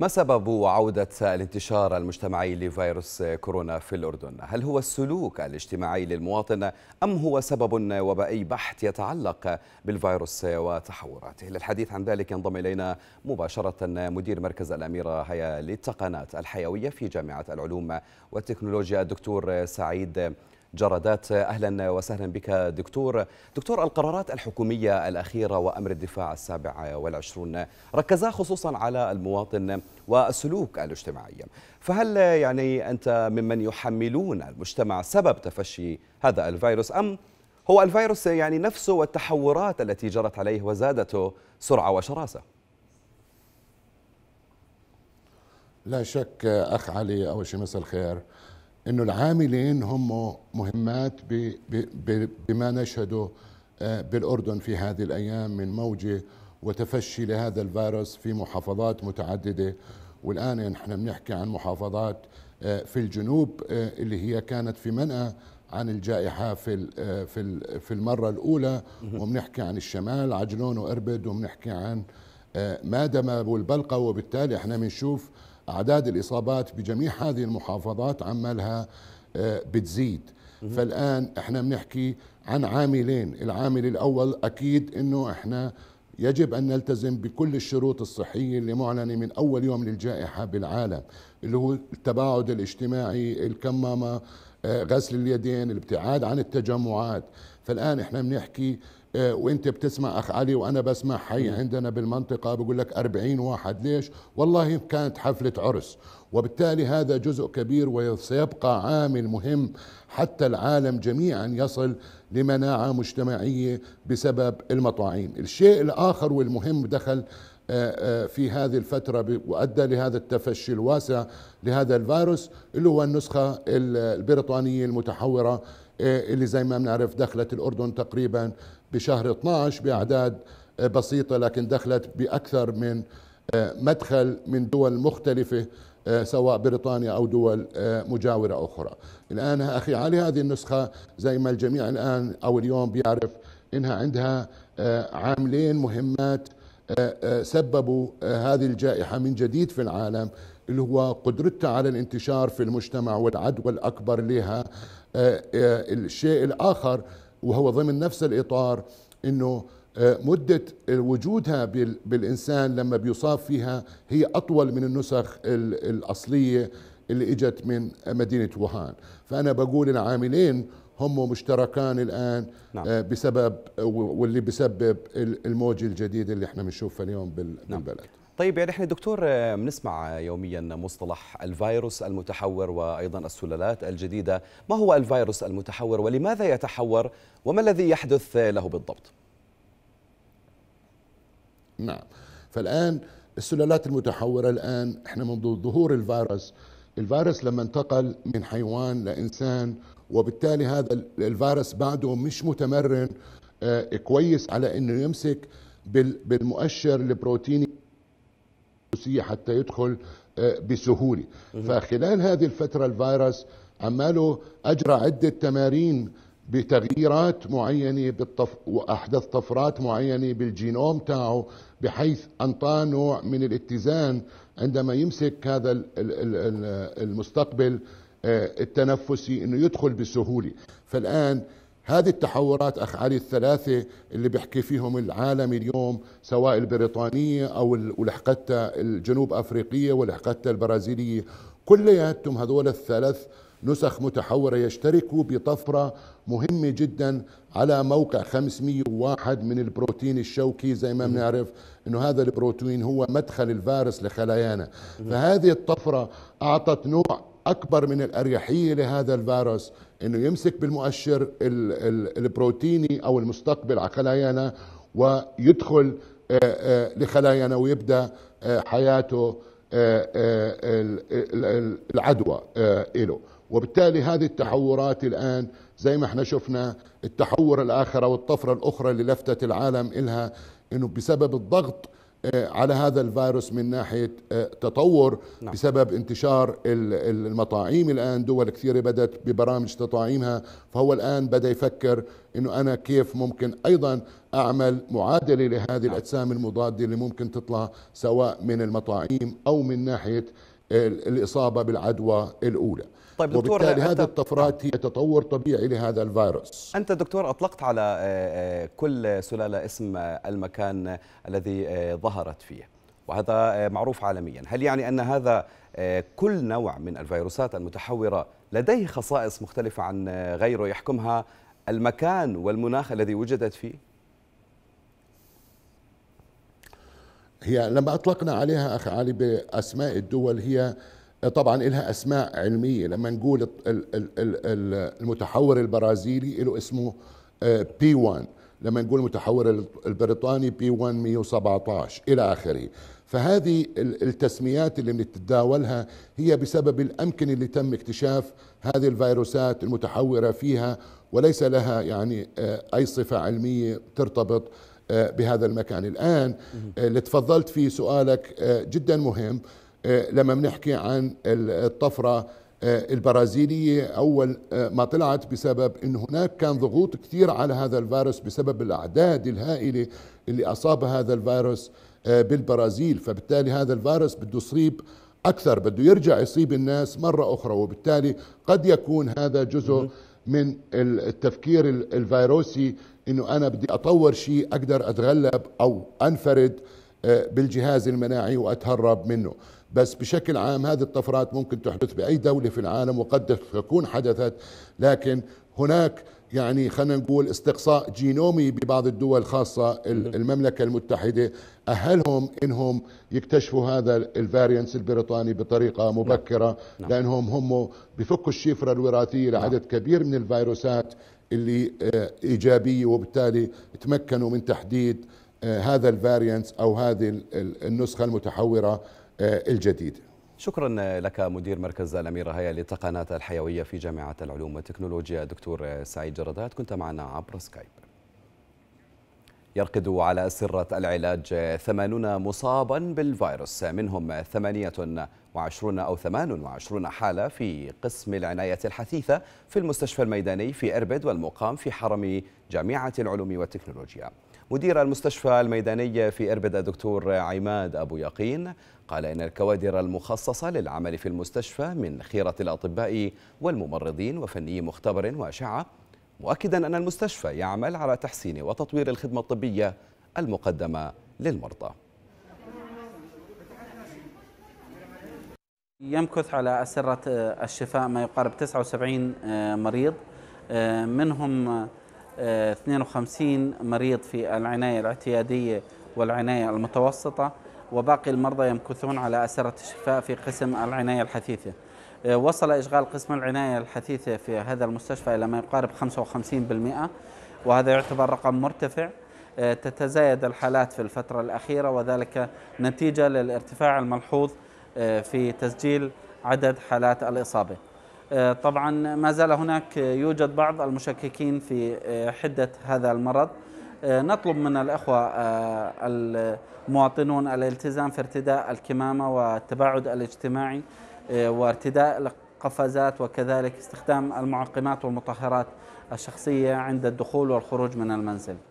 ما سبب عودة الانتشار المجتمعي لفيروس كورونا في الأردن؟ هل هو السلوك الاجتماعي للمواطن أم هو سبب وبائي بحت يتعلق بالفيروس وتحوراته؟ للحديث عن ذلك ينضم إلينا مباشرة مدير مركز الأميرة هيا للتقنات الحيوية في جامعة العلوم والتكنولوجيا الدكتور سعيد جرادات أهلا وسهلا بك دكتور دكتور القرارات الحكومية الأخيرة وأمر الدفاع السابع والعشرون ركزا خصوصا على المواطن والسلوك الاجتماعي فهل يعني أنت ممن يحملون المجتمع سبب تفشي هذا الفيروس أم هو الفيروس يعني نفسه والتحورات التي جرت عليه وزادته سرعة وشراسة لا شك أخ علي أول شيء مساء الخير انه العاملين هم مهمات بما نشهده آه، بالاردن في هذه الايام من موجه وتفشي لهذا الفيروس في محافظات متعدده والان نحن بنحكي عن محافظات آه، في الجنوب آه، اللي هي كانت في منأى عن الجائحة في في في المرة الأولى وبنحكي عن الشمال عجلون وأربد وبنحكي عن مادمة والبلقة وبالتالي احنا بنشوف أعداد الإصابات بجميع هذه المحافظات عمالها آه، بتزيد فالآن إحنا بنحكي عن عاملين العامل الأول أكيد أنه إحنا يجب أن نلتزم بكل الشروط الصحية اللي معلنة من أول يوم للجائحة بالعالم اللي هو التباعد الاجتماعي الكمامة آه، غسل اليدين الابتعاد عن التجمعات فالآن إحنا بنحكي آه، وانت بتسمع اخ علي وانا بسمع حي نعم. عندنا بالمنطقه بقول لك 40 واحد ليش والله كانت حفله عرس وبالتالي هذا جزء كبير وسيبقى عامل مهم حتى العالم جميعا يصل لمناعه مجتمعيه بسبب المطاعيم الشيء الاخر والمهم دخل آه، آه، في هذه الفترة وأدى لهذا التفشي الواسع لهذا الفيروس اللي هو النسخة البريطانية المتحورة اللي زي ما بنعرف دخلت الأردن تقريبا بشهر 12 بأعداد بسيطة لكن دخلت بأكثر من آه، مدخل من دول مختلفة آه، سواء بريطانيا أو دول آه، مجاورة أخرى الآن أخي علي هذه النسخة زي ما الجميع الآن أو اليوم بيعرف إنها عندها عاملين مهمات سببوا هذه الجائحة من جديد في العالم اللي هو قدرتها على الانتشار في المجتمع والعدوى الأكبر لها الشيء الآخر وهو ضمن نفس الإطار أنه آه، مدة وجودها بالإنسان لما بيصاب فيها هي أطول من النسخ الأصلية اللي إجت من مدينة ووهان فأنا بقول العاملين هم مشتركان الآن نعم. آه، بسبب واللي بسبب الموجة الجديدة اللي احنا بنشوفها اليوم بالبلد نعم. طيب يعني احنا دكتور آه، بنسمع يوميا مصطلح الفيروس المتحور وايضا السلالات الجديده، ما هو الفيروس المتحور ولماذا يتحور وما الذي يحدث له بالضبط؟ نعم فالان السلالات المتحوره الان احنا منذ ظهور الفيروس الفيروس لما انتقل من حيوان لانسان وبالتالي هذا الفيروس بعده مش متمرن آه، كويس على انه يمسك بالمؤشر البروتيني الفيروسية حتى يدخل آه، بسهولة فخلال هذه الفترة الفيروس عماله أجرى عدة تمارين بتغييرات معينة بالطف... وأحدث طفرات معينة بالجينوم تاعه بحيث أنطى نوع من الاتزان عندما يمسك هذا المستقبل آه، التنفسي أنه يدخل بسهولة فالآن هذه التحورات اخ علي الثلاثه اللي بيحكي فيهم العالم اليوم سواء البريطانيه او ولحقتها الجنوب افريقيه ولحقتها البرازيليه كلياتهم هذول الثلاث نسخ متحوره يشتركوا بطفره مهمه جدا على موقع 501 من البروتين الشوكي زي ما بنعرف انه هذا البروتين هو مدخل الفيروس لخلايانا فهذه الطفره اعطت نوع اكبر من الاريحيه لهذا الفيروس انه يمسك بالمؤشر البروتيني او المستقبل على خلايانا ويدخل لخلايانا ويبدا حياته العدوى له وبالتالي هذه التحورات الان زي ما احنا شفنا التحور الاخر او الطفره الاخرى اللي لفتت العالم الها انه بسبب الضغط آه، على هذا الفيروس من ناحيه آه، تطور نعم. بسبب انتشار المطاعيم الان دول كثيره بدات ببرامج تطاعيمها فهو الان بدا يفكر انه انا كيف ممكن ايضا اعمل معادله لهذه نعم. الاجسام المضاده اللي ممكن تطلع سواء من المطاعيم او من ناحيه الاصابه بالعدوى الاولى طيب دكتور وبالتالي هذه الطفرات هي تطور طبيعي لهذا الفيروس انت دكتور اطلقت على آه، آه، كل سلاله اسم المكان الذي آه، ظهرت فيه وهذا معروف عالميا هل يعني ان هذا كل نوع من الفيروسات المتحوره لديه خصائص مختلفه عن غيره يحكمها المكان والمناخ الذي وجدت فيه هي لما أطلقنا عليها أخ علي بأسماء الدول هي طبعا لها أسماء علمية لما نقول المتحور البرازيلي له اسمه آه، بي 1 لما نقول المتحور البريطاني بي 1 117 إلى آخره فهذه التسميات اللي بنتداولها هي بسبب الامكنه اللي تم اكتشاف هذه الفيروسات المتحوره فيها وليس لها يعني آه، اي صفه علميه ترتبط آه، بهذا المكان الآن آه، اللي تفضلت فيه سؤالك آه، جدا مهم لما بنحكي عن الطفرة البرازيلية أول ما طلعت بسبب أن هناك كان ضغوط كثير على هذا الفيروس بسبب الأعداد الهائلة اللي أصاب هذا الفيروس بالبرازيل فبالتالي هذا الفيروس بده يصيب أكثر بده يرجع يصيب الناس مرة أخرى وبالتالي قد يكون هذا جزء من التفكير الفيروسي انه انا بدي اطور شيء اقدر اتغلب او انفرد آه، بالجهاز المناعي واتهرب منه بس بشكل عام هذه الطفرات ممكن تحدث باي دوله في العالم وقد تكون حدثت لكن هناك يعني خلينا نقول استقصاء جينومي ببعض الدول خاصة المملكة المتحدة أهلهم إنهم يكتشفوا هذا الفارينس البريطاني بطريقة نعم. مبكرة نعم. لأنهم هم بفكوا الشفرة الوراثية لعدد نعم. كبير من الفيروسات اللي آه، ايجابيه وبالتالي تمكنوا من تحديد آه، هذا الفارينس او هذه النسخه المتحوره آه، الجديده. شكرا لك مدير مركز الأميرة هيا للتقانات الحيوية في جامعة العلوم والتكنولوجيا دكتور سعيد جردات كنت معنا عبر سكايب يرقد على سرة العلاج 80 مصابا بالفيروس منهم 28 أو 28 حالة في قسم العناية الحثيثة في المستشفى الميداني في إربد والمقام في حرم جامعة العلوم والتكنولوجيا مدير المستشفى الميداني في إربد الدكتور عماد أبو يقين قال إن الكوادر المخصصة للعمل في المستشفى من خيرة الأطباء والممرضين وفني مختبر وأشعة مؤكدا أن المستشفى يعمل على تحسين وتطوير الخدمة الطبية المقدمة للمرضى يمكث على أسرة آه، الشفاء ما يقارب 79 آه، مريض آه، منهم 52 مريض في العناية الاعتيادية والعناية المتوسطة وباقي المرضى يمكثون على أسرة الشفاء في قسم العناية الحثيثة آه، وصل إشغال قسم العناية الحثيثة في هذا المستشفى إلى ما يقارب 55% وهذا يعتبر رقم مرتفع آه، تتزايد الحالات في الفترة الأخيرة وذلك نتيجة للارتفاع الملحوظ آه، في تسجيل عدد حالات الإصابة طبعا ما زال هناك يوجد بعض المشككين في حدة هذا المرض نطلب من الأخوة المواطنون الالتزام في ارتداء الكمامة والتباعد الاجتماعي آه، وارتداء القفازات وكذلك استخدام المعقمات والمطهرات الشخصية عند الدخول والخروج من المنزل